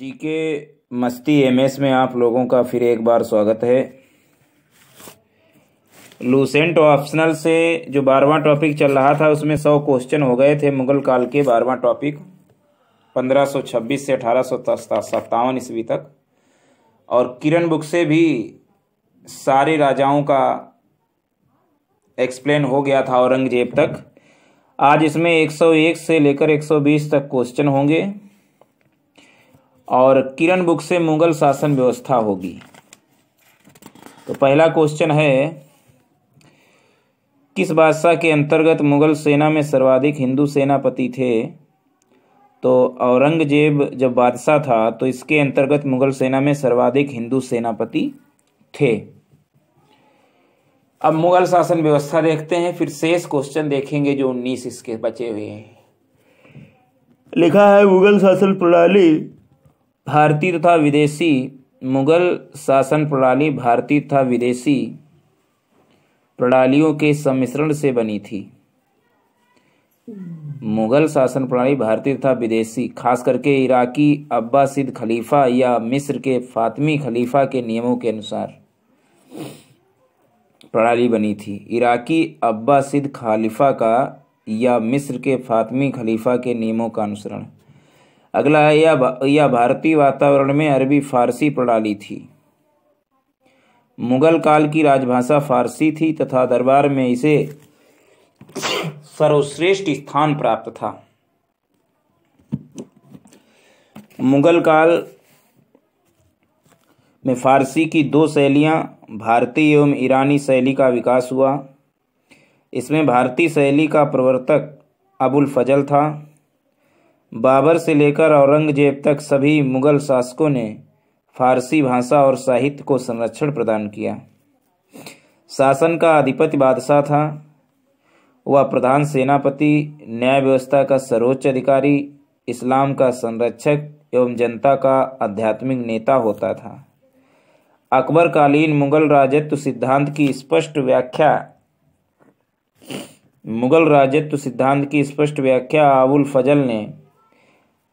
जी के मस्ती M S में आप लोगों का फिर एक बार स्वागत है लूसेंट ऑप्शनल से जो बारवा टॉपिक चल रहा था उसमें सौ क्वेश्चन हो गए थे मुगल काल के बारहवा टॉपिक 1526 से अठारह सौ सत्तावन ईस्वी तक और किरण बुक से भी सारे राजाओं का एक्सप्लेन हो गया था औरंगजेब तक आज इसमें 101 से लेकर 120 तक क्वेश्चन होंगे और किरण बुक से मुगल शासन व्यवस्था होगी तो पहला क्वेश्चन है किस बादशाह के अंतर्गत मुगल सेना में सर्वाधिक हिंदू सेनापति थे तो औरंगजेब जब बादशाह था तो इसके अंतर्गत मुगल सेना में सर्वाधिक हिंदू सेनापति थे अब मुगल शासन व्यवस्था देखते हैं फिर शेष क्वेश्चन देखेंगे जो उन्नीस इसके बचे हुए हैं लिखा है मुगल शासन प्रणाली भारतीय तथा विदेशी मुगल शासन प्रणाली भारतीय तथा विदेशी प्रणालियों के सम्मिश्रण से बनी थी मुगल शासन प्रणाली भारतीय तथा विदेशी खास करके इराकी अब्बासिद खलीफा या मिस्र के फातमी खलीफा के नियमों के अनुसार प्रणाली बनी थी इराकी अब्बासिद खलीफा का या मिस्र के फातमी खलीफा के नियमों का अनुसरण अगला है यह भा, या भारतीय वातावरण में अरबी फारसी प्रणाली थी मुगल काल की राजभाषा फारसी थी तथा दरबार में इसे सर्वश्रेष्ठ स्थान प्राप्त था मुगल काल में फारसी की दो शैलियां भारतीय एवं ईरानी शैली का विकास हुआ इसमें भारतीय शैली का प्रवर्तक अबुल फजल था बाबर से लेकर औरंगजेब तक सभी मुगल शासकों ने फारसी भाषा और साहित्य को संरक्षण प्रदान किया शासन का अधिपति बादशाह था वह प्रधान सेनापति न्याय व्यवस्था का सर्वोच्च अधिकारी इस्लाम का संरक्षक एवं जनता का आध्यात्मिक नेता होता था अकबर कालीन मुगल राजत्व सिद्धांत की स्पष्ट व्याख्या मुगल राजत्व सिद्धांत की स्पष्ट व्याख्या आबुल फजल ने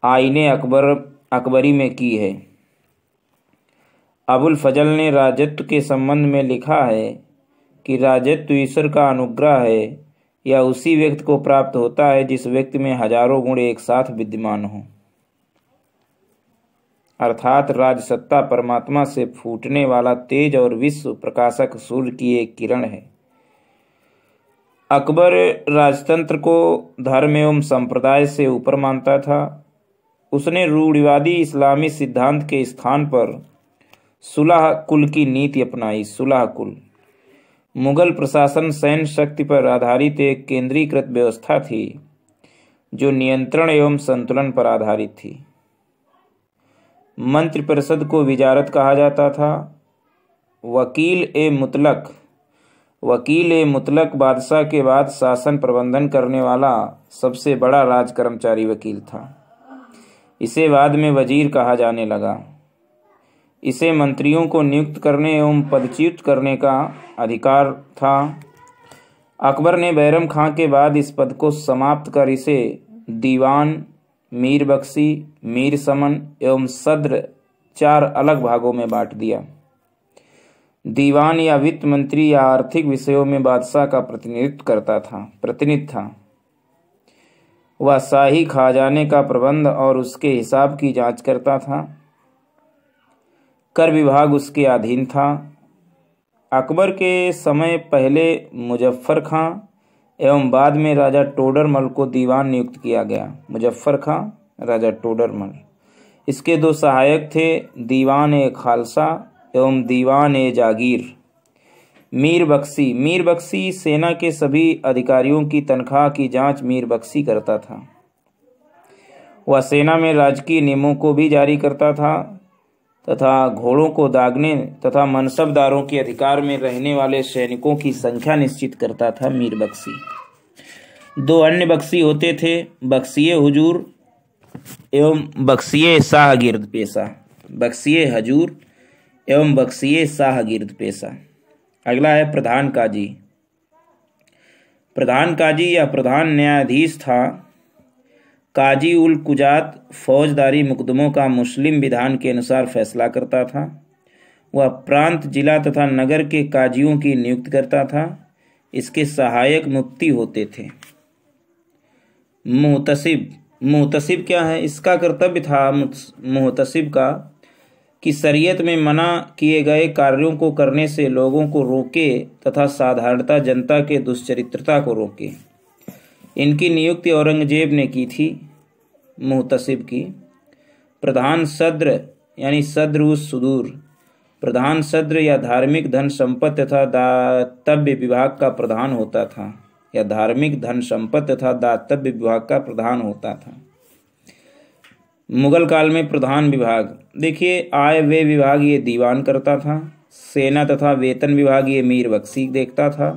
आईने अकबर अकबरी में की है अबुल फजल ने राजत्व के संबंध में लिखा है कि राजत्व ईश्वर का अनुग्रह है या उसी व्यक्ति को प्राप्त होता है जिस व्यक्ति में हजारों गुण एक साथ विद्यमान हों अर्थात राजसत्ता परमात्मा से फूटने वाला तेज और विश्व प्रकाशक सूर्य की एक किरण है अकबर राजतंत्र को धर्म एवं संप्रदाय से ऊपर मानता था उसने रूढ़िवादी इस्लामी सिद्धांत के स्थान पर सुलह कुल की नीति अपनाई सुलह कुल मुगल प्रशासन सैन्य शक्ति पर आधारित एक केंद्रीकृत व्यवस्था थी जो नियंत्रण एवं संतुलन पर आधारित थी मंत्रिपरिषद को विजारत कहा जाता था वकील ए मुतलक वकील ए मुतलक बादशाह के बाद शासन प्रबंधन करने वाला सबसे बड़ा राज कर्मचारी वकील था इसे बाद में वजीर कहा जाने लगा इसे मंत्रियों को नियुक्त करने एवं पदच्युत करने का अधिकार था अकबर ने बैरम खां के बाद इस पद को समाप्त कर इसे दीवान मीर बख्शी मीर समन एवं सद्र चार अलग भागों में बांट दिया दीवान या वित्त मंत्री या आर्थिक विषयों में बादशाह का प्रतिनिधित्व करता था प्रतिनिधि था वह शाही खजाने का प्रबंध और उसके हिसाब की जांच करता था कर विभाग उसके अधीन था अकबर के समय पहले मुजफ्फर खां एवं बाद में राजा टोडरमल को दीवान नियुक्त किया गया मुजफ्फर खां राजा टोडरमल इसके दो सहायक थे दीवान ए खालसा एवं दीवान ए जागीर मीर बख्शी मीर बख्शी सेना के सभी अधिकारियों की तनख्वाह की जांच मीर बख्शी करता था वह सेना में राजकीय नियमों को भी जारी करता था तथा घोड़ों को दागने तथा मनसबदारों के अधिकार में रहने वाले सैनिकों की संख्या निश्चित करता था मीर बख्शी दो अन्य बख्शी होते थे बख्शिए हुजूर एवं बख्शिए शाहगिर्द पेशा बख्शिए हजूर एवं बख्शिए शाहगिर्द पेशा अगला है प्रधान काजी प्रधान काजी या प्रधान न्यायाधीश था काजी उल कुजात फौजदारी मुकदमों का मुस्लिम विधान के अनुसार फैसला करता था वह प्रांत जिला तथा नगर के काजियों की नियुक्त करता था इसके सहायक मुफ्ती होते थे मुतसिब मुतसिब क्या है इसका कर्तव्य था मुतसिब का कि शरीयत में मना किए गए कार्यों को करने से लोगों को रोके तथा साधारणता जनता के दुष्चरित्रता को रोके इनकी नियुक्ति औरंगजेब ने की थी मुहतसिब की प्रधान सद्र यानी सद्र उस सुदूर प्रधान सद्र या धार्मिक धन संपत्ति तथा दातव्य विभाग का प्रधान होता था या धार्मिक धन संपत्ति तथा दातव्य विभाग का प्रधान होता था मुगल काल में प्रधान विभाग देखिए आय व्यय विभाग ये दीवान करता था सेना तथा वेतन विभाग ये मीर बख्शी देखता था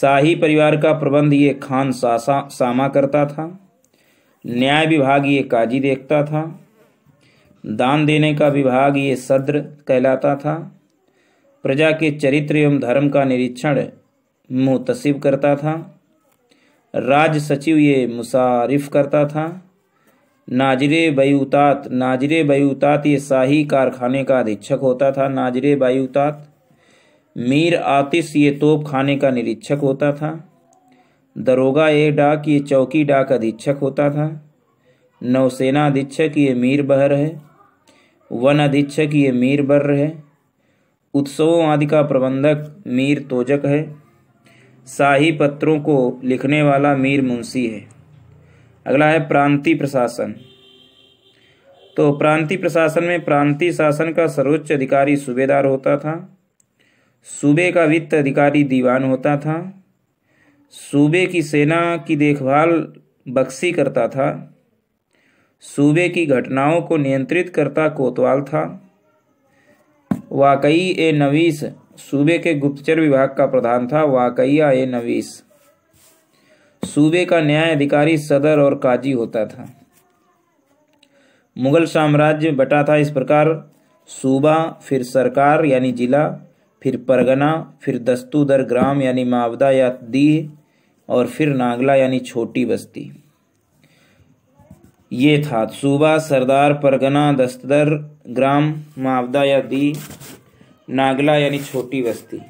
शाही परिवार का प्रबंध ये खान सासा सामा करता था न्याय विभाग ये काजी देखता था दान देने का विभाग ये सद्र कहलाता था प्रजा के चरित्र एवं धर्म का निरीक्षण मुतसिब करता था राज सचिव ये मुसारिफ करता था नाजरे बयूतात नाजरे बयूतात ये शाही कारखाने का अधीक्षक होता था नाजरे बयूतात मीर आतिश ये तोप खाने का निरीक्षक होता था दरोगा ए डाक ये चौकी डाक अधीक्षक होता था नौसेना अधीक्षक ये मीर बहर है वन अधीक्षक ये मीर बर्र है उत्सवों आदि का प्रबंधक मीर तोजक है शाही पत्रों को लिखने वाला मीर मुंशी है अगला है प्रांतीय प्रशासन तो प्रांतीय प्रशासन में प्रांतीय शासन का सर्वोच्च अधिकारी सूबेदार होता था सूबे का वित्त अधिकारी दीवान होता था सूबे की सेना की देखभाल बक्सी करता था सूबे की घटनाओं को नियंत्रित करता कोतवाल था वाकई ए नवीस सूबे के गुप्तचर विभाग का प्रधान था वाकईया ए नवीस सूबे का न्याय अधिकारी सदर और काजी होता था मुगल साम्राज्य बटा था इस प्रकार सूबा फिर सरकार यानी जिला फिर परगना फिर दस्तूदर ग्राम यानी मावदा या दी और फिर नागला यानी छोटी बस्ती ये था सूबा सरदार परगना दस्तदर ग्राम मावदा या दी नागला यानी छोटी बस्ती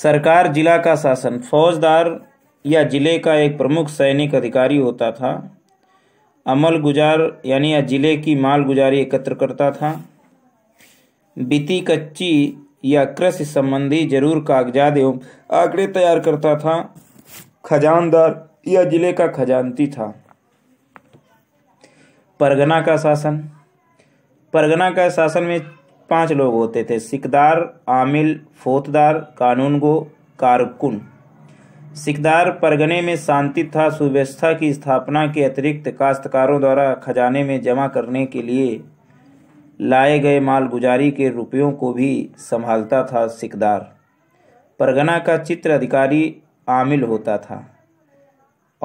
सरकार जिला का शासन फौजदार या जिले का एक प्रमुख सैनिक अधिकारी होता था अमल गुजार यानी या जिले की माल गुजारी एकत्र करता था बीती कच्ची या कृषि संबंधी जरूर कागजात एवं आंकड़े तैयार करता था खजानदार या जिले का खजानती था परगना का शासन परगना का शासन में पांच लोग होते थे सिकदार आमिल फोतदार कानूनगो कारकुन सिकदार परगने में शांति था सुव्यवस्था की स्थापना के अतिरिक्त काश्तकारों द्वारा खजाने में जमा करने के लिए लाए गए मालगुजारी के रुपयों को भी संभालता था सिकदार परगना का चित्र अधिकारी आमिल होता था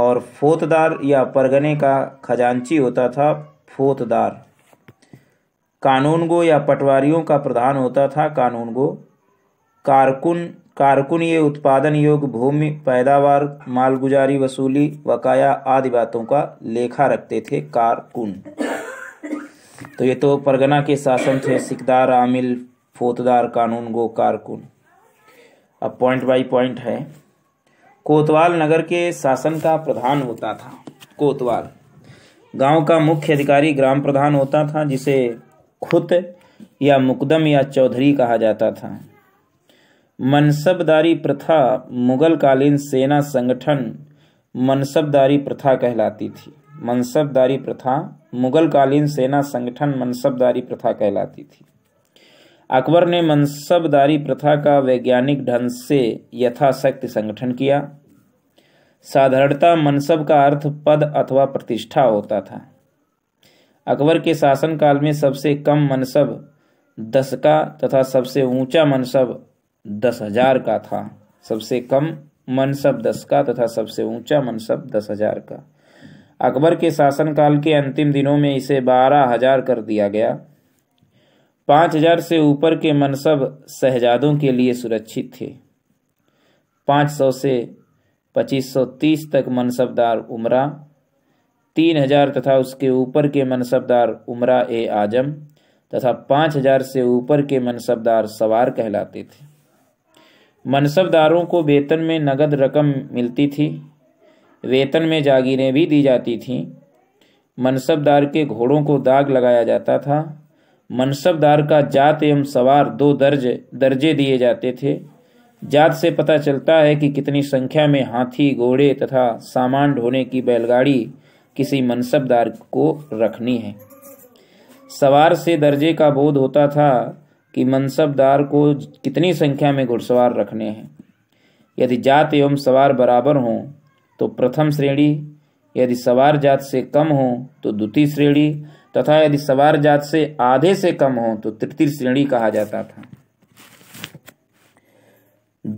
और फोतदार या परगने का खजांची होता था फोतदार कानून गो या पटवारियों का प्रधान होता था कानून गो कारकुन कारकुन ये उत्पादन योग भूमि पैदावार मालगुजारी वसूली वकाया आदि बातों का लेखा रखते थे कारकुन तो ये तो परगना के शासन थे सिकदार आमिल फोतदार कानून गो कारकुन अब पॉइंट बाय पॉइंट है कोतवाल नगर के शासन का प्रधान होता था कोतवाल गांव का मुख्य अधिकारी ग्राम प्रधान होता था जिसे खुत या मुकदम या चौधरी कहा जाता था मनसबदारी प्रथा मुगल कालीन सेना संगठन मनसबदारी प्रथा कहलाती थी मनसबदारी प्रथा मुगल कालीन सेना संगठन मनसबदारी प्रथा कहलाती थी अकबर ने मनसबदारी प्रथा का वैज्ञानिक ढंग से यथाशक्ति संगठन किया साधारणता मनसब का अर्थ पद अथवा प्रतिष्ठा होता था अकबर के शासनकाल में सबसे कम मनसब दस का तथा सबसे ऊंचा मनसब दस हजार का था सबसे कम मनसब दस का तथा सबसे ऊंचा मनसब दस हजार का अकबर के शासनकाल के अंतिम दिनों में इसे बारह हजार कर दिया गया पाँच हजार से ऊपर के मनसब शहजादों के लिए सुरक्षित थे पाँच सौ से पच्चीस सौ तीस तक मनसबदार उमरा तीन हजार तथा उसके ऊपर के मनसबदार उमरा ए आजम तथा पाँच हजार से ऊपर के मनसबदार सवार कहलाते थे मनसबदारों को वेतन में नगद रकम मिलती थी वेतन में जागीरें भी दी जाती थीं मनसबदार के घोड़ों को दाग लगाया जाता था मनसबदार का जात एवं सवार दो दर्ज दर्जे दिए जाते थे जात से पता चलता है कि कितनी संख्या में हाथी घोड़े तथा सामान ढोने की बैलगाड़ी किसी मनसबदार को रखनी है सवार से दर्जे का बोध होता था कि मनसबदार को कितनी संख्या में घुड़सवार रखने हैं यदि जात एवं सवार बराबर हों तो प्रथम श्रेणी यदि सवार जात से कम हो तो द्वितीय श्रेणी तथा यदि सवार जात से आधे से कम हो तो तृतीय श्रेणी कहा जाता था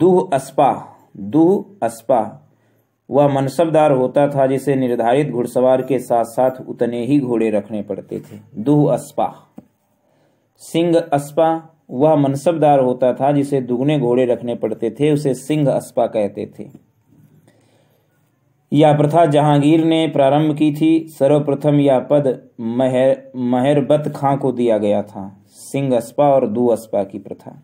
दुह अस्पा दुह अस्पा वह मनसबदार होता था जिसे निर्धारित घुड़सवार के साथ साथ उतने ही घोड़े रखने पड़ते थे दुह अस्पा सिंह अस्पा वह मनसबदार होता था जिसे दुगने घोड़े रखने पड़ते थे उसे सिंह अस्पा कहते थे यह प्रथा जहांगीर ने प्रारंभ की थी सर्वप्रथम यह पद महर महरबत खां को दिया गया था सिंह अस्पा और दू अस्पा की प्रथा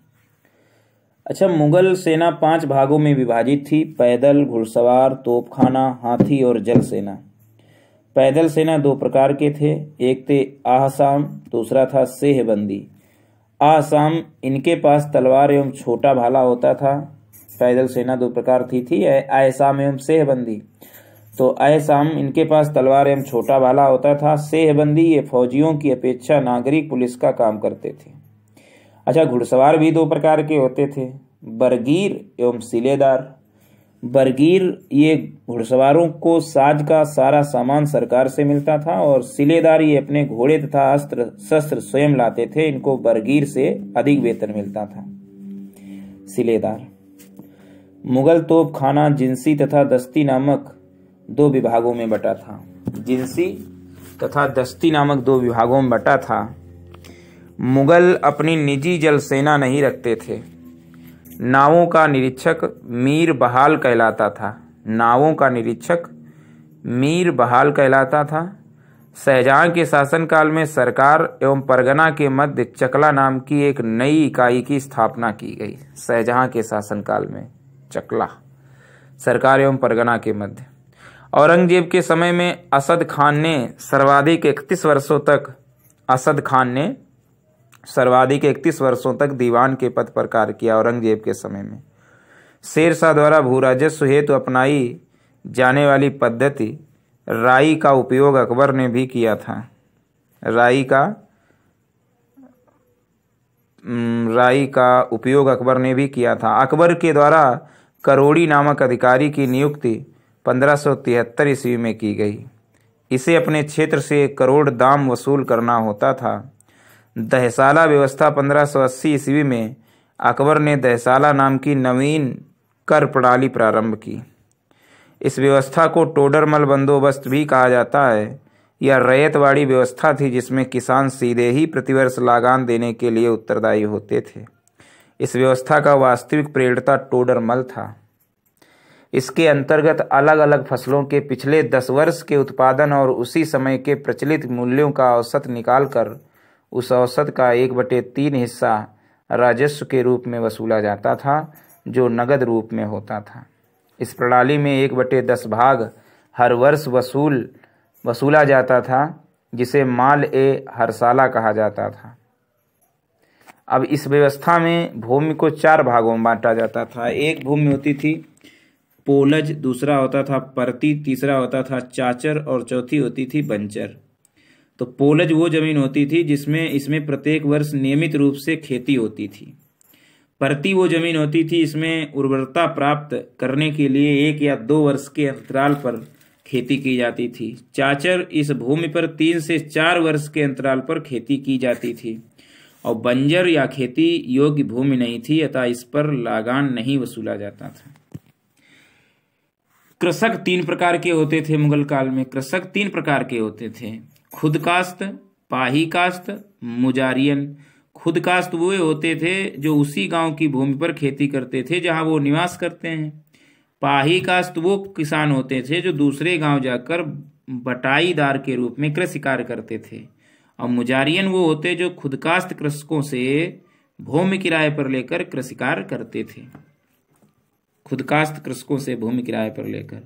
अच्छा मुगल सेना पांच भागों में विभाजित थी पैदल घुड़सवार तोपखाना हाथी और जल सेना पैदल सेना दो प्रकार के थे एक थे आहसाम दूसरा था सेहबंदी आहसाम इनके पास तलवार एवं छोटा भाला होता था पैदल सेना दो प्रकार थी थी आयसाम एवं सेहबंदी तो ऐसाम इनके पास तलवार एवं छोटा भाला होता था सेहबंदी ये फौजियों की अपेक्षा नागरिक पुलिस का काम करते थे अच्छा घुड़सवार भी दो प्रकार के होते थे बरगीर एवं सिलेदार बरगीर ये घुड़सवारों को साज का सारा सामान सरकार से मिलता था और सिलेदार ये अपने घोड़े तथा अस्त्र शस्त्र स्वयं लाते थे इनको बरगीर से अधिक वेतन मिलता था सिलेदार मुगल तोप खाना जिन्सी तथा दस्ती नामक दो विभागों में बटा था जिन्सी तथा दस्ती नामक दो विभागों में बटा था मुगल अपनी निजी जल सेना नहीं रखते थे नावों का निरीक्षक मीर बहाल कहलाता था नावों का निरीक्षक मीर बहाल कहलाता था शाहजहाँ के शासनकाल में सरकार एवं परगना के मध्य चकला नाम की एक नई इकाई की स्थापना की गई शाहजहाँ के शासनकाल में चकला सरकार एवं परगना के मध्य औरंगजेब के समय में असद खान ने सर्वाधिक इकतीस वर्षों तक असद खान ने सर्वाधिक इकतीस वर्षों तक दीवान के पद पर कार्य किया औरंगजेब के समय में शेरशाह द्वारा भू राजस्व हेतु अपनाई जाने वाली पद्धति राई का उपयोग अकबर ने भी किया था राई का राई का उपयोग अकबर ने भी किया था अकबर के द्वारा करोड़ी नामक अधिकारी की नियुक्ति पंद्रह सौ तिहत्तर ईस्वी में की गई इसे अपने क्षेत्र से करोड़ दाम वसूल करना होता था दहसाला व्यवस्था 1580 ईस्वी में अकबर ने दहसाला नाम की नवीन कर प्रणाली प्रारंभ की इस व्यवस्था को टोडरमल बंदोबस्त भी कहा जाता है यह रैयतवाड़ी व्यवस्था थी जिसमें किसान सीधे ही प्रतिवर्ष लागान देने के लिए उत्तरदायी होते थे इस व्यवस्था का वास्तविक प्रेरणता टोडरमल था इसके अंतर्गत अलग अलग फसलों के पिछले दस वर्ष के उत्पादन और उसी समय के प्रचलित मूल्यों का औसत निकालकर उस औसत का एक बटे तीन हिस्सा राजस्व के रूप में वसूला जाता था जो नगद रूप में होता था इस प्रणाली में एक बटे दस भाग हर वर्ष वसूल वसूला जाता था जिसे माल ए हरसाला कहा जाता था अब इस व्यवस्था में भूमि को चार भागों में बांटा जाता था एक भूमि होती थी पोलज दूसरा होता था परती तीसरा होता था चाचर और चौथी होती थी बंचर तो पोलज वो जमीन होती थी जिसमें इसमें प्रत्येक वर्ष नियमित रूप से खेती होती थी परती वो जमीन होती थी इसमें उर्वरता प्राप्त करने के लिए एक या दो वर्ष के अंतराल पर खेती की जाती थी चाचर इस भूमि पर तीन से चार वर्ष के अंतराल पर खेती की जाती थी और बंजर या खेती योग्य भूमि नहीं थी अतः इस पर लागान नहीं वसूला जाता था कृषक तीन प्रकार के होते थे मुगल काल में कृषक तीन प्रकार के होते थे खुद कास्त पाही कास्त मुजारियन खुद कास्त वे होते थे जो उसी गांव की भूमि पर खेती करते थे जहां वो निवास करते हैं पाही कास्त वो किसान होते थे जो दूसरे गांव जाकर बटाईदार के रूप में कृषि कार्य करते थे और मुजारियन वो होते जो खुद कास्त कृषकों से भूमि किराए पर लेकर कृषि कार्य करते थे खुद कास्त कृषकों से भूमि किराए पर लेकर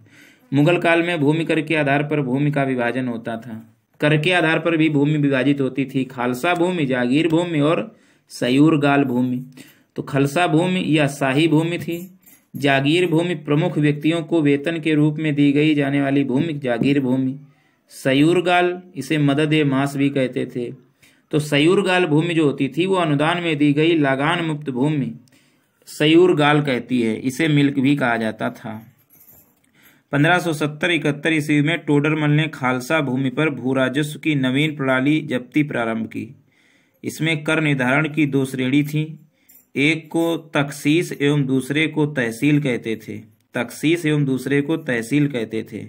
मुगल काल में भूमि कर के आधार पर भूमि का विभाजन होता था कर के आधार पर भी भूमि विभाजित होती थी खालसा भूमि जागीर भूमि और सयूर गाल भूमि तो खलसा भूमि या शाही भूमि थी जागीर भूमि प्रमुख व्यक्तियों को वेतन के रूप में दी गई जाने वाली भूमि जागीर भूमि सयूरगाल इसे मदद ए मास भी कहते थे तो सयूरगाल भूमि जो होती थी वो अनुदान में दी गई लागान मुक्त भूमि सयूरगाल कहती है इसे मिल्क भी कहा जाता था पंद्रह सौ सत्तर इकहत्तर ईस्वी में टोडरमल ने खालसा भूमि पर भू राजस्व की नवीन प्रणाली जब्ती प्रारंभ की इसमें कर निर्धारण की दो श्रेणी थी एक को तकसीस एवं दूसरे को तहसील कहते थे तकसीस एवं दूसरे को तहसील कहते थे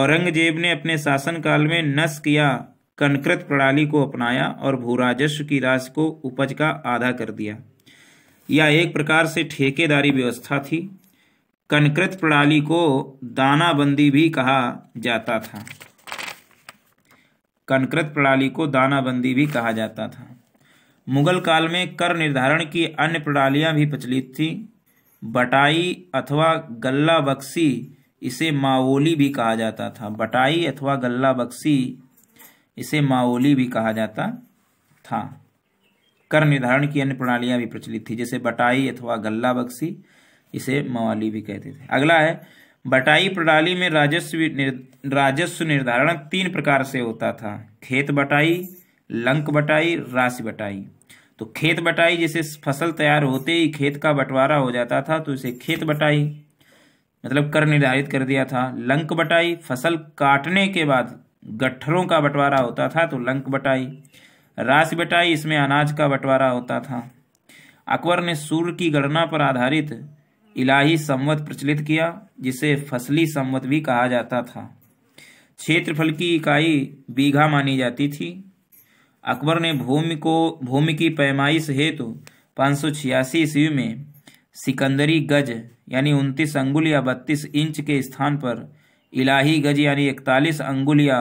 औरंगजेब ने अपने शासनकाल में नस्क या कनकृत प्रणाली को अपनाया और भू राजस्व की राशि को उपज का आधा कर दिया यह एक प्रकार से ठेकेदारी व्यवस्था थी कनकृत प्रणाली को दानाबंदी भी कहा जाता था कनकृत प्रणाली को दानाबंदी भी कहा जाता था मुगल काल में कर निर्धारण की अन्य प्रणालियां भी प्रचलित थी बटाई अथवा गल्ला बक्सी इसे माओली भी कहा जाता था बटाई अथवा गल्ला बक्सी इसे माओली भी कहा जाता था कर निर्धारण की अन्य प्रणालियां भी प्रचलित थी जैसे बटाई अथवा गल्ला बक्सी इसे मवाली भी कहते थे अगला है बटाई प्रणाली में राजस्व राजस्व निर्धारण तीन प्रकार से होता था खेत बटाई लंक बटाई राशि बटाई तो खेत बटाई जैसे फसल तैयार होते ही खेत का बंटवारा हो जाता था तो इसे खेत बटाई मतलब कर निर्धारित कर दिया था लंक बटाई फसल काटने के बाद गट्ठरों का बंटवारा होता था तो लंक बटाई राशि बटाई इसमें अनाज का बंटवारा होता था अकबर ने सूर्य की गणना पर आधारित इलाही संवत प्रचलित किया जिसे फसली संवत भी कहा जाता था क्षेत्रफल की इकाई बीघा मानी जाती थी अकबर ने भूमि को भूमि की पैमाइश हेतु पाँच सौ छियासी ईस्वी में सिकंदरी गज यानी उनतीस अंगुल या बत्तीस इंच के स्थान पर इलाही गज यानी इकतालीस अंगुल या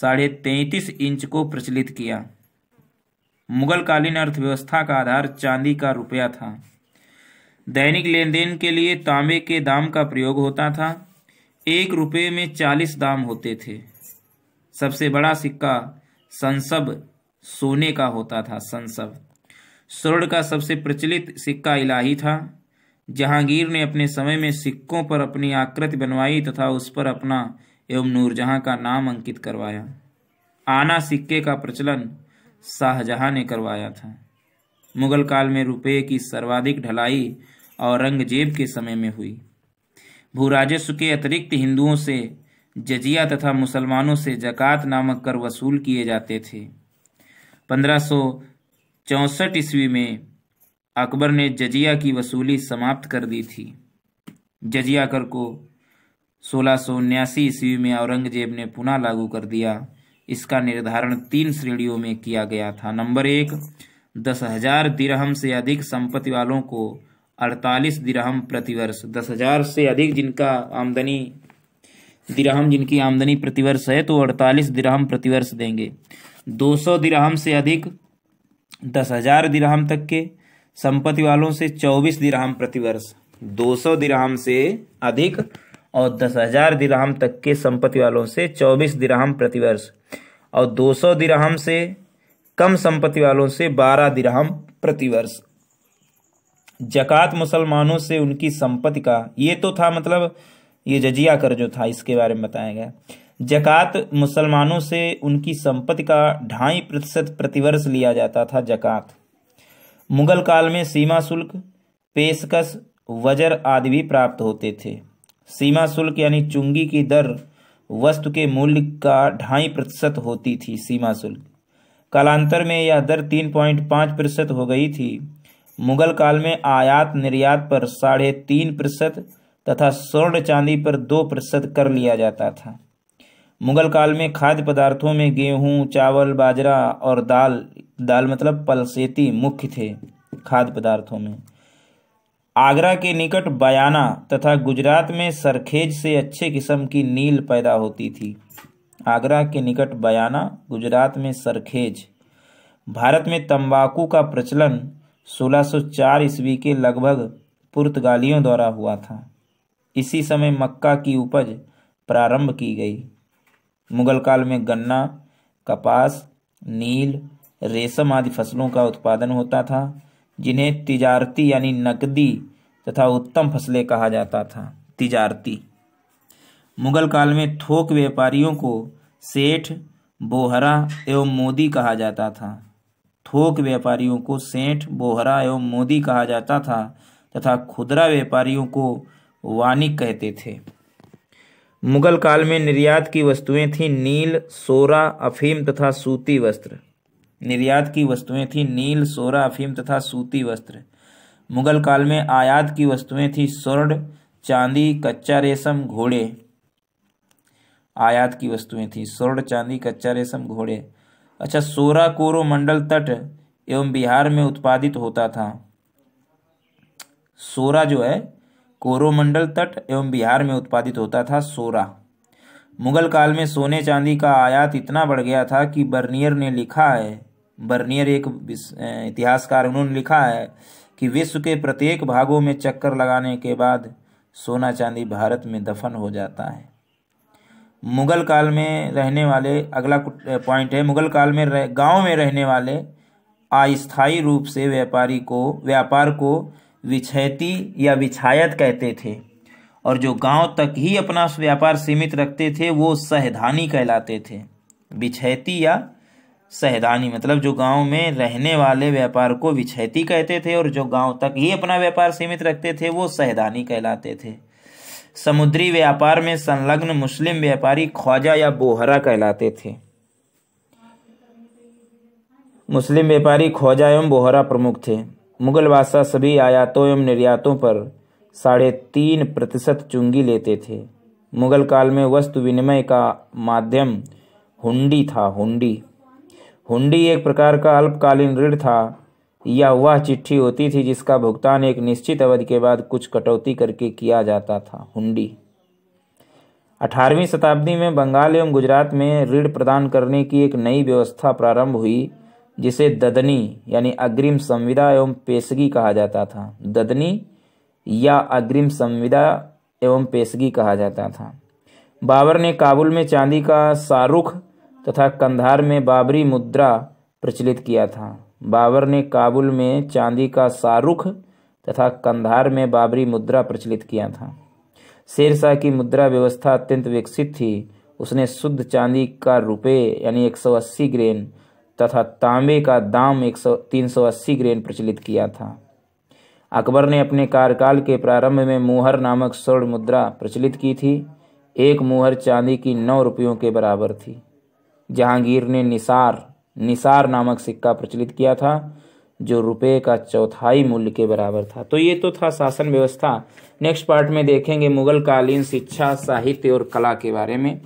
साढ़े तैंतीस इंच को प्रचलित किया मुगल कालीन अर्थव्यवस्था का आधार चांदी का रुपया था दैनिक लेन देन के लिए तांबे के दाम का प्रयोग होता था एक रुपये में चालीस दाम होते थे सबसे बड़ा सिक्का संसब सोने का होता था संसब स्वर्ण का सबसे प्रचलित सिक्का इलाही था जहांगीर ने अपने समय में सिक्कों पर अपनी आकृति बनवाई तथा उस पर अपना एवं नूरजहां का नाम अंकित करवाया आना सिक्के का प्रचलन शाहजहां ने करवाया था मुगल काल में रुपये की सर्वाधिक ढलाई औरंगजेब के समय में हुई भू राजस्व के अतिरिक्त हिंदुओं से जजिया तथा मुसलमानों से जकात नामक कर वसूल किए जाते थे पंद्रह ईस्वी में अकबर ने जजिया की वसूली समाप्त कर दी थी जजिया कर को सोलह सौ उन्यासी ईस्वी में औरंगजेब ने पुनः लागू कर दिया इसका निर्धारण तीन श्रेणियों में किया गया था नंबर एक दस हजार दिरहम से अधिक संपत्ति वालों को अड़तालीस दिरहम प्रतिवर्ष दस हज़ार से अधिक जिनका आमदनी दिरहम जिनकी आमदनी प्रतिवर्ष है तो अड़तालीस दिरहम प्रतिवर्ष देंगे दो सौ दिरहम से अधिक दस हज़ार दिरहम तक के संपत्ति वालों से चौबीस दिरहम प्रतिवर्ष दो सौ दिरहम से अधिक और दस हज़ार दिरहम तक के संपत्ति वालों से चौबीस दिरहम प्रतिवर्ष और दो सौ दिरहम से कम संपत्ति वालों से बारह दिरहम प्रतिवर्ष जक़ात मुसलमानों से उनकी संपत्ति का ये तो था मतलब ये जजिया कर जो था इसके बारे में बताया गया जक़ात मुसलमानों से उनकी संपत्ति का ढाई प्रतिशत प्रतिवर्ष लिया जाता था जक़ात मुगल काल में सीमा शुल्क पेशकश वजर आदि भी प्राप्त होते थे सीमा शुल्क यानी चुंगी की दर वस्तु के मूल्य का ढाई प्रतिशत होती थी सीमा शुल्क कालांतर में यह दर तीन पॉइंट पाँच प्रतिशत हो गई थी मुगल काल में आयात निर्यात पर साढ़े तीन प्रतिशत तथा स्वर्ण चांदी पर दो प्रतिशत कर लिया जाता था मुगल काल में खाद्य पदार्थों में गेहूं चावल बाजरा और दाल दाल मतलब पलसेती मुख्य थे खाद्य पदार्थों में आगरा के निकट बयाना तथा गुजरात में सरखेज से अच्छे किस्म की नील पैदा होती थी आगरा के निकट बयाना गुजरात में सरखेज भारत में तंबाकू का प्रचलन 1604 ईस्वी के लगभग पुर्तगालियों द्वारा हुआ था इसी समय मक्का की उपज प्रारंभ की गई मुगल काल में गन्ना कपास नील रेशम आदि फसलों का उत्पादन होता था जिन्हें तिजारती यानी नकदी तथा उत्तम फसलें कहा जाता था तिजारती मुगल काल में थोक व्यापारियों को सेठ बोहरा एवं मोदी कहा जाता था थोक व्यापारियों को सेठ बोहरा एवं मोदी कहा जाता था तथा खुदरा व्यापारियों को वानिक कहते थे मुगल काल में निर्यात की वस्तुएं थीं नील सोरा अफीम तथा सूती वस्त्र निर्यात की वस्तुएं थीं नील सोरा अफीम तथा सूती वस्त्र मुगल काल में आयात की वस्तुएं थीं स्वर्ण चांदी कच्चा रेशम घोड़े आयात की वस्तुएं थीं स्वर्ण चांदी कच्चा रेशम घोड़े अच्छा सोरा मंडल तट एवं बिहार में उत्पादित होता था सोरा जो है कोरोमंडल तट एवं बिहार में उत्पादित होता था सोरा मुगल काल में सोने चांदी का आयात इतना बढ़ गया था कि बर्नियर ने लिखा है बर्नियर एक इतिहासकार उन्होंने लिखा है कि विश्व के प्रत्येक भागों में चक्कर लगाने के बाद सोना चांदी भारत में दफन हो जाता है मुग़ल काल में रहने वाले अगला पॉइंट है मुग़ल काल में रह गाँव में रहने वाले अस्थायी रूप से व्यापारी को व्यापार को विछैती या विछायत कहते थे और जो गांव तक ही अपना व्यापार सीमित रखते थे वो सहधानी कहलाते थे विछैती या सहदानी मतलब जो गांव में रहने वाले व्यापार को विछैती कहते थे और जो गांव तक ही अपना व्यापार सीमित रखते थे वो सहदानी कहलाते थे समुद्री व्यापार में संलग्न मुस्लिम व्यापारी ख्वाजा या बोहरा कहलाते थे मुस्लिम व्यापारी ख्वाजा एवं बोहरा प्रमुख थे मुगल बादशाह सभी आयातों एवं निर्यातों पर साढ़े तीन प्रतिशत चुंगी लेते थे मुगल काल में वस्तु विनिमय का माध्यम हुंडी था हुंडी हुंडी एक प्रकार का अल्पकालीन ऋण था या वह चिट्ठी होती थी जिसका भुगतान एक निश्चित अवधि के बाद कुछ कटौती करके किया जाता था हुंडी अठारहवीं शताब्दी में बंगाल एवं गुजरात में ऋण प्रदान करने की एक नई व्यवस्था प्रारंभ हुई जिसे ददनी यानी अग्रिम संविदा एवं पेशगी कहा जाता था ददनी या अग्रिम संविदा एवं पेशगी कहा जाता था बाबर ने काबुल में चांदी का शाहरुख तथा कंधार में बाबरी मुद्रा प्रचलित किया था बाबर ने काबुल में चांदी का शाहरुख तथा कंधार में बाबरी मुद्रा प्रचलित किया था शेरशाह की मुद्रा व्यवस्था अत्यंत विकसित थी उसने शुद्ध चांदी का रुपये यानी 180 ग्रेन तथा तांबे का दाम एक सौ तीन सौ अस्सी ग्रेन प्रचलित किया था अकबर ने अपने कार्यकाल के प्रारंभ में मुहर नामक स्वर्ण मुद्रा प्रचलित की थी एक मुहर चांदी की नौ रुपयों के बराबर थी जहांगीर ने निसार निसार नामक सिक्का प्रचलित किया था जो रुपये का चौथाई मूल्य के बराबर था तो ये तो था शासन व्यवस्था नेक्स्ट पार्ट में देखेंगे मुगल कालीन शिक्षा साहित्य और कला के बारे में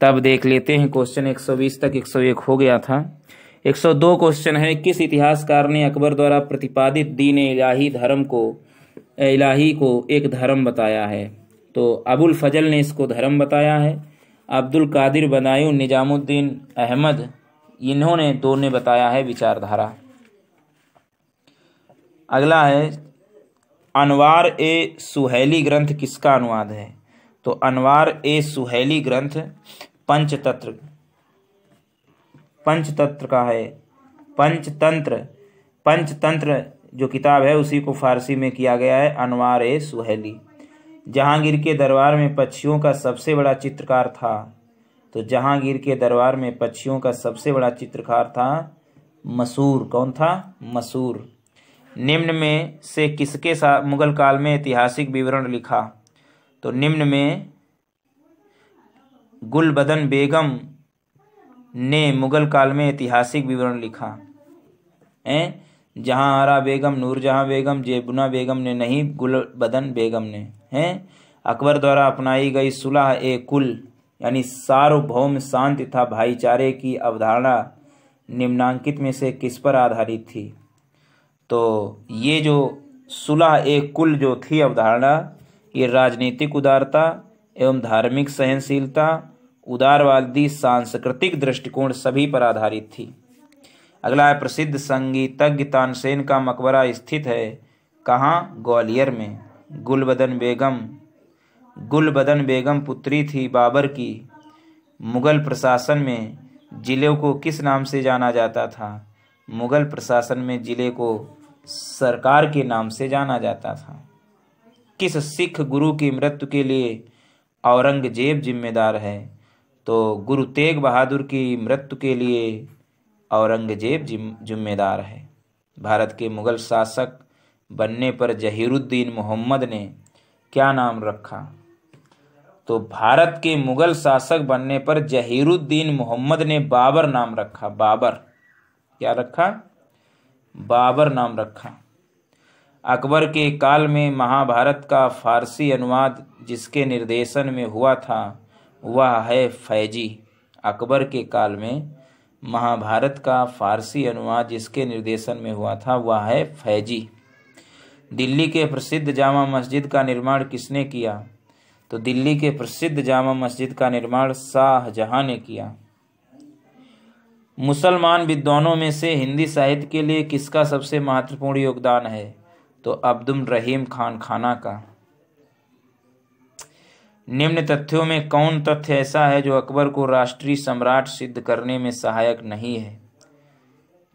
तब देख लेते हैं क्वेश्चन 120 तक 101 हो गया था 102 क्वेश्चन है किस इतिहासकार ने अकबर द्वारा प्रतिपादित दीन इलाही धर्म को इलाही को एक धर्म बताया है तो अबुल फजल ने इसको धर्म बताया है अब्दुल कादिर बनायू निजामुद्दीन अहमद इन्होंने दो ने बताया है विचारधारा अगला है अनवार ए सुहेली ग्रंथ किसका अनुवाद है तो अनवार ए सुहेली ग्रंथ पंचतंत्र पंचतंत्र का है पंचतंत्र पंचतंत्र जो किताब है उसी को फारसी में किया गया है अनवार ए सुहेली जहांगीर के दरबार में पक्षियों का सबसे बड़ा चित्रकार था तो जहांगीर के दरबार में पक्षियों का सबसे बड़ा चित्रकार था मसूर कौन था मसूर निम्न में से किसके साथ मुगल काल में ऐतिहासिक विवरण लिखा तो निम्न में गुलबदन बेगम ने मुगल काल में ऐतिहासिक विवरण लिखा हैं जहां आरा बेगम नूरजहां बेगम जेबुना बेगम ने नहीं गुलबदन बेगम ने हैं अकबर द्वारा अपनाई गई सुलह ए कुल यानी सार्वभौम शांति तथा भाईचारे की अवधारणा निम्नांकित में से किस पर आधारित थी तो ये जो सुलह एक कुल जो थी अवधारणा ये राजनीतिक उदारता एवं धार्मिक सहनशीलता उदारवादी सांस्कृतिक दृष्टिकोण सभी पर आधारित थी अगला है प्रसिद्ध संगीतज्ञ तानसेन का मकबरा स्थित है कहाँ ग्वालियर में गुलबदन बेगम गुलबदन बेगम पुत्री थी बाबर की मुग़ल प्रशासन में ज़िले को किस नाम से जाना जाता था मुग़ल प्रशासन में ज़िले को सरकार के नाम से जाना जाता था किस सिख गुरु की मृत्यु के लिए औरंगजेब जिम्मेदार है तो गुरु तेग बहादुर की मृत्यु के लिए औरंगजेब जिम्मेदार है भारत के मुग़ल शासक बनने पर जहीरुद्दीन मोहम्मद ने क्या नाम रखा तो भारत के मुगल शासक बनने पर जहीरुद्दीन मोहम्मद ने बाबर नाम रखा बाबर क्या रखा बाबर नाम रखा अकबर के काल में महाभारत का फारसी अनुवाद जिसके निर्देशन में हुआ था वह है फैजी अकबर के काल में महाभारत का फारसी अनुवाद जिसके निर्देशन में हुआ था वह है फैजी दिल्ली के प्रसिद्ध जामा मस्जिद का निर्माण किसने किया तो दिल्ली के प्रसिद्ध जामा मस्जिद का निर्माण शाहजहां ने किया मुसलमान विद्वानों में से हिंदी साहित्य के लिए किसका सबसे महत्वपूर्ण योगदान है तो अब्दुल रहीम खान खाना का निम्न तथ्यों में कौन तथ्य ऐसा है जो अकबर को राष्ट्रीय सम्राट सिद्ध करने में सहायक नहीं है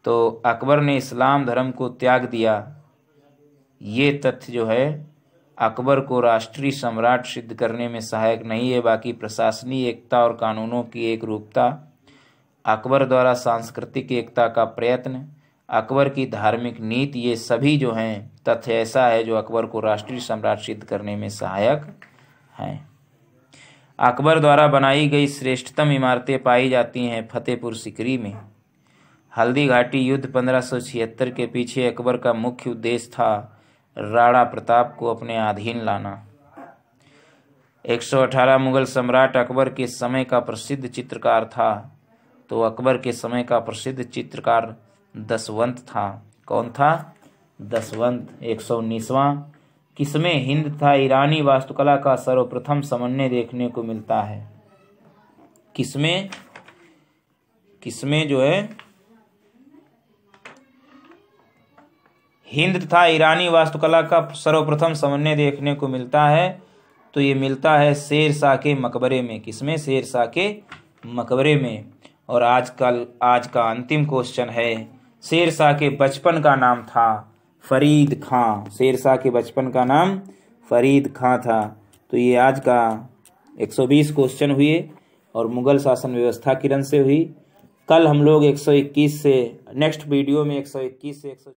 तो अकबर ने इस्लाम धर्म को त्याग दिया ये तथ्य जो है अकबर को राष्ट्रीय सम्राट सिद्ध करने में सहायक नहीं है बाकी प्रशासनिक एकता और कानूनों की एक रूपता अकबर द्वारा सांस्कृतिक एकता का प्रयत्न अकबर की धार्मिक नीति ये सभी जो हैं तथ्य ऐसा है जो अकबर को राष्ट्रीय सम्राट सिद्ध करने में सहायक हैं अकबर द्वारा बनाई गई श्रेष्ठतम इमारतें पाई जाती हैं फतेहपुर सिकरी में हल्दी घाटी युद्ध पंद्रह के पीछे अकबर का मुख्य उद्देश्य था राणा प्रताप को अपने अधीन लाना 118 मुगल सम्राट अकबर के समय का प्रसिद्ध चित्रकार था तो अकबर के समय का प्रसिद्ध चित्रकार दसवंत था कौन था दसवंत एक सौ उन्नीसवा किसमें हिंद था ईरानी वास्तुकला का सर्वप्रथम समन्वय देखने को मिलता है किसमें किसमें जो है हिंद तथा ईरानी वास्तुकला का सर्वप्रथम समन्वय देखने को मिलता है तो ये मिलता है शेर शाह के मकबरे में किसमें शेर शाह के मकबरे में और आज कल आज का अंतिम क्वेश्चन है शेर शाह के बचपन का नाम था फरीद खां शेर शाह के बचपन का नाम फरीद खां था तो ये आज का 120 क्वेश्चन हुए और मुग़ल शासन व्यवस्था किरण से हुई कल हम लोग 121 से नेक्स्ट वीडियो में 121 से 100